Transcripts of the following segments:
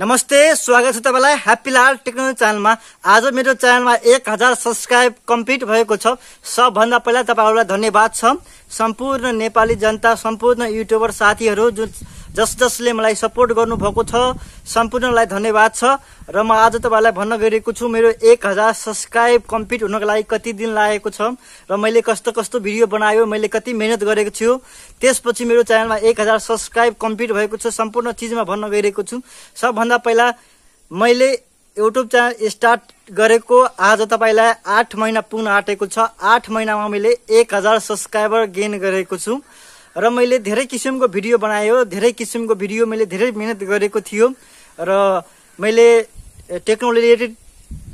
नमस्ते स्वागत छ तपाईँलाई ह्याप्पी लाल टेक्नोलोजी च्यानलमा आज मेरो च्यानलमा एक हजार सब्सक्राइब कम्प्लिट भएको छ सबभन्दा पहिला तपाईँहरूलाई धन्यवाद छ सम्पूर्ण नेपाली जनता सम्पूर्ण युट्युबर साथीहरू जुन जस जसले मलाई सपोर्ट गर्नुभएको छ सम्पूर्णलाई धन्यवाद छ र म आज तपाईँलाई भन्न गइरहेको छु मेरो एक हजार सब्सक्राइब कम्प्लिट हुनको लागि कति दिन लागेको छ र मैले कस्तो कस्तो भिडियो बनायो मैले कति मेहनत गरेको छु त्यसपछि मेरो च्यानलमा एक हजार सब्सक्राइब कम्प्लिट भएको छ सम्पूर्ण चिजमा भन्न गइरहेको छु सबभन्दा पहिला मैले युट्युब च्यानल स्टार्ट गरेको आज तपाईँलाई आठ महिना पुग्न आँटेको छ आठ महिनामा मैले एक हजार सब्सक्राइबर गेन गरेको छु र मैले धेरै किसिमको भिडियो बनायो धेरै किसिमको भिडियो मैले धेरै मिहिनेत गरेको थियो र मैले टेक्नोलोजी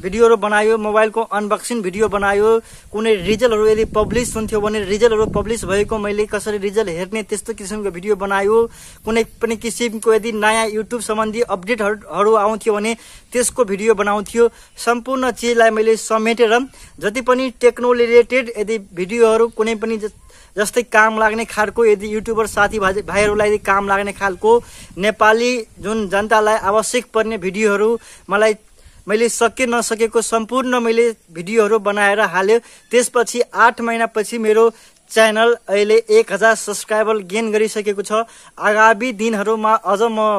भिडियोहरू बनायो मोबाइलको अनबक्सिङ भिडियो बनायो कुनै रिजल्टहरू यदि पब्लिस हुन्थ्यो भने रिजल्टहरू पब्लिस भएको मैले कसरी रिजल्ट हेर्ने त्यस्तो किसिमको भिडियो बनायो कुनै पनि किसिमको यदि नयाँ युट्युब सम्बन्धी अपडेटहरू आउँथ्यो भने त्यसको भिडियो बनाउँथ्यो सम्पूर्ण चिजलाई मैले समेटेर जति पनि टेक्नो रिलेटेड यदि भिडियोहरू कुनै पनि जस्तै काम लाग्ने खालको यदि युट्युबर साथी भाइहरूलाई यदि काम लाग्ने खालको नेपाली जुन जनतालाई आवश्यक पर्ने भिडियोहरू मलाई मैले सके नसकेको सम्पूर्ण मैले भिडियोहरू बनाएर हाल्यो त्यसपछि आठ महिनापछि मेरो च्यानल अहिले एक हजार सब्सक्राइबर गेन गरिसकेको छ आगामी दिनहरूमा अझ म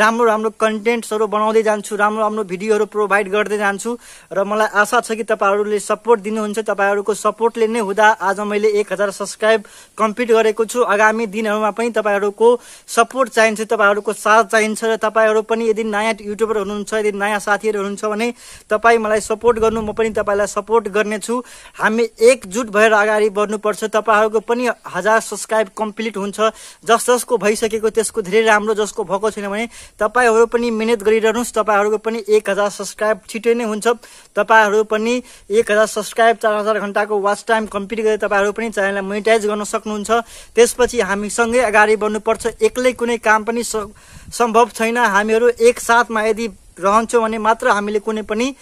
राम्रो राम्रो कन्टेन्ट्सहरू बनाउँदै जान्छु राम्रो राम्रो भिडियोहरू प्रोभाइड गर्दै जान्छु र मलाई आशा छ कि तपाईँहरूले सपोर्ट दिनुहुन्छ तपाईँहरूको सपोर्टले नै हुँदा आज मैले एक हजार सब्सक्राइब कम्प्लिट गरेको छु आगामी दिनहरूमा पनि तपाईँहरूको सपोर्ट चाहिन्छ तपाईँहरूको साथ चाहिन्छ र तपाईँहरू पनि यदि नयाँ युट्युबर हुनुहुन्छ यदि नयाँ साथीहरू हुनुहुन्छ भने तपाईँ मलाई सपोर्ट गर्नु म पनि तपाईँलाई सपोर्ट गर्नेछु हामी एकजुट भएर अगाडि बढ्नुपर्छ तपाईँहरूको पनि हजार सब्सक्राइब कम्प्लिट हुन्छ जस जसको भइसकेको त्यसको धेरै राम्रो जसको भएको छैन भने तपाईँहरू पनि मिहिनेत गरिरहनुहोस् तपाईँहरूको पनि एक हजार सब्सक्राइब छिटै नै हुन्छ तपाईँहरू पनि एक हजार सब्सक्राइब चार हजार घन्टाको वाच टाइम कम्प्लिट गरेर तपाईँहरू पनि च्यानललाई मोनिटाइज गर्न सक्नुहुन्छ त्यसपछि हामीसँगै अगाडि बढ्नुपर्छ एक्लै कुनै काम पनि सम्भव छैन हामीहरू एकसाथमा यदि रहन्छौँ भने मात्र हामीले कुनै पनि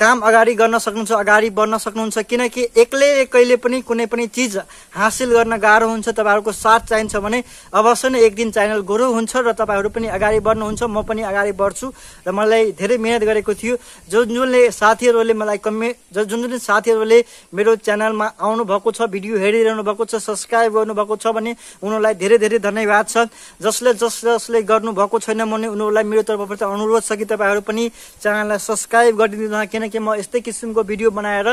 काम अगाडि गर्न सक्नुहुन्छ अगाडि बढ्न सक्नुहुन्छ किनकि एक्लै कहिले पनि कुनै पनि चिज हासिल गर्न गाह्रो हुन्छ तपाईँहरूको साथ चाहिन्छ भने अवश्य नै एक दिन च्यानल गुरु हुन्छ र तपाईँहरू पनि अगाडि बढ्नुहुन्छ म पनि अगाडि बढ्छु र मलाई धेरै मिहिनेत गरेको थियो जुन जुनले साथीहरूले मलाई कमे जुन जुन साथीहरूले मेरो च्यानलमा आउनुभएको छ भिडियो हेरिरहनु भएको छ सब्सक्राइब गर्नुभएको छ भने उनीहरूलाई धेरै धेरै धन्यवाद छ जसले जस जसले गर्नुभएको छैन भने उनीहरूलाई मेरो तर्फबाट अनुरोध छ कि तपाईँहरू पनि च्यानललाई सब्सक्राइब गरिदिनु किनकि कि म यस्तै किसिमको भिडियो बनाएर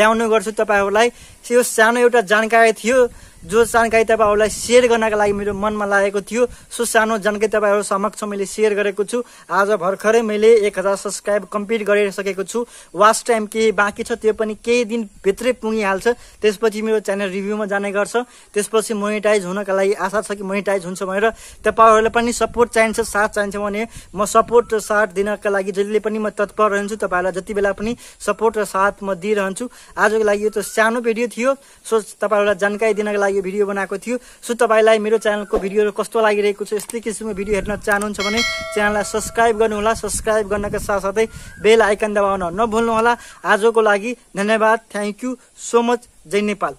ल्याउने गर्छु तपाईँहरूलाई यो सानो एउटा जानकारी थियो जो जानकारी तपाईँहरूलाई सेयर गर्नका लागि मेरो मनमा लागेको थियो सो सानो जानकारी तपाईँहरू समक्ष मैले सेयर गरेको छु आज भर्खरै मैले एक हजार सब्सक्राइब कम्प्लिट गरिसकेको छु वाच टाइम केही बाँकी छ त्यो पनि केही दिनभित्रै पुगिहाल्छ त्यसपछि मेरो च्यानल रिभ्यूमा जाने गर्छ त्यसपछि मोनिटाइज हुनका लागि आशा छ कि मोनिटाइज हुन्छ भनेर तपाईँहरूलाई पनि सपोर्ट चाहिन्छ साथ चाहिन्छ भने म सपोर्ट र साथ दिनका लागि जहिले पनि म तत्पर रहन्छु तपाईँहरूलाई जति बेला पनि सपोर्ट र साथ म दिइरहन्छु आजको लागि यो त सानो भिडियो थियो सो तपाईँहरूलाई जानकारी दिनको लागि लागि भिडियो बनाएको थियो सो तपाईँलाई मेरो च्यानलको भिडियोहरू कस्तो लागिरहेको छ यस्तै किसिमको भिडियो हेर्न चाहनुहुन्छ भने च्यानललाई सब्सक्राइब गर्नुहोला सब्सक्राइब गर्नका साथसाथै बेल आइकन दबाउन नभुल्नुहोला आजको लागि धन्यवाद थ्याङ्क यू सो मच जय नेपाल